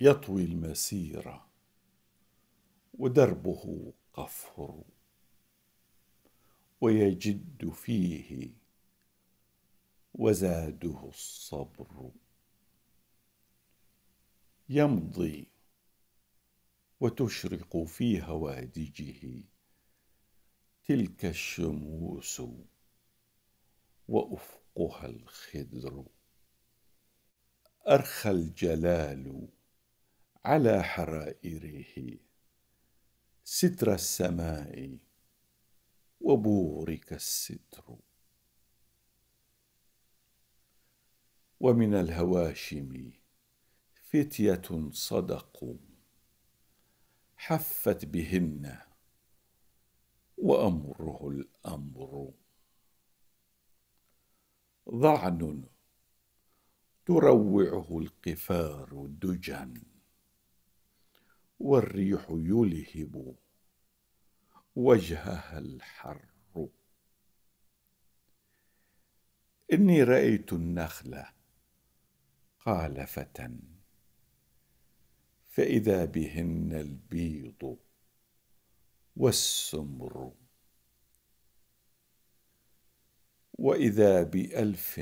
يطوي المسيرة ودربه قفر ويجد فيه وزاده الصبر يمضي وتشرق في هوادجه تلك الشموس وافقها الخضر ارخى الجلال على حرائره ستر السماء وبورك الستر ومن الهواشم فتية صدقوا حفت بهن وأمره الأمر ضعن تروعه القفار دجاً والريح يلهب وجهها الحر إني رأيت النخلة قال فتى فإذا بهن البيض والسمر وإذا بألف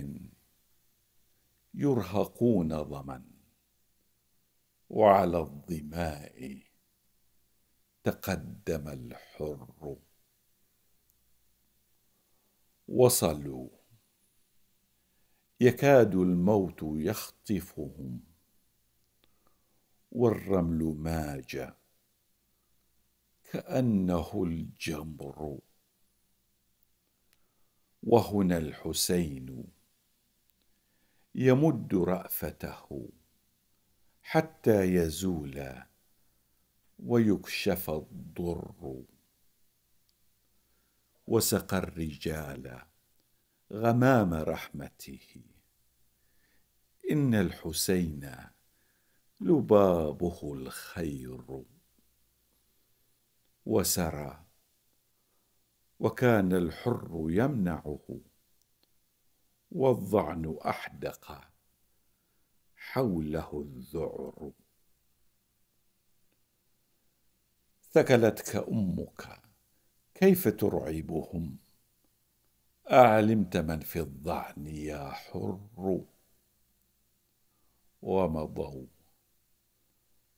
يرهقون ضمن وعلى الظماء تقدم الحر وصلوا يكاد الموت يخطفهم والرمل ماج كأنه الجمر وهنا الحسين يمد رأفته حتى يزول ويكشف الضر وسقى الرجال غمام رحمته إن الحسين لبابه الخير وسرى وكان الحر يمنعه والظعن أحدق حوله الذعر ثكلتك امك كيف ترعبهم اعلمت من في الظعن يا حر ومضوا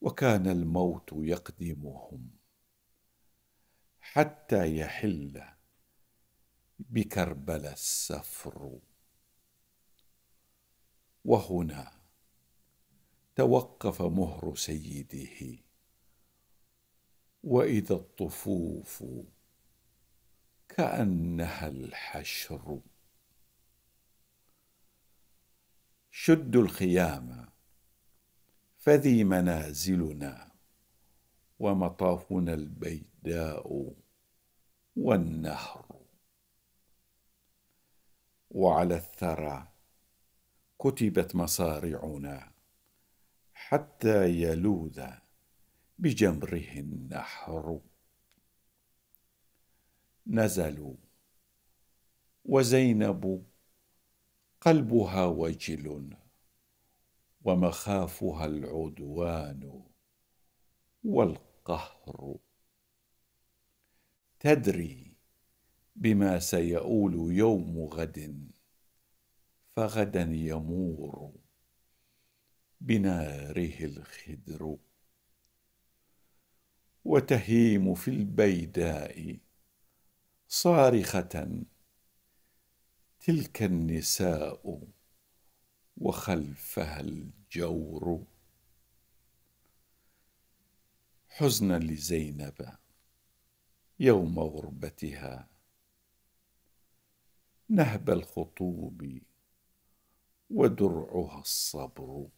وكان الموت يقدمهم حتى يحل بكربل السفر وهنا توقف مهر سيده واذا الطفوف كانها الحشر شد الخيام فذي منازلنا ومطافنا البيداء والنهر وعلى الثرى كتبت مصارعنا حتى يلوذ بجمره النحر نزلوا وزينب قلبها وجل ومخافها العدوان والقهر تدري بما سيؤول يوم غد فغدا يمور بناره الخدر وتهيم في البيداء صارخه تلك النساء وخلفها الجور حزنا لزينب يوم غربتها نهب الخطوب ودرعها الصبر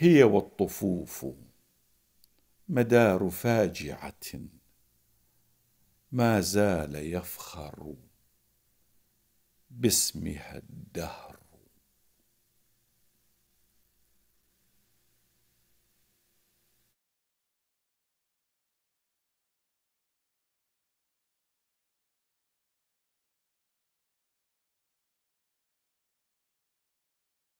هي والطفوف مدار فاجعه ما زال يفخر باسمها الدهر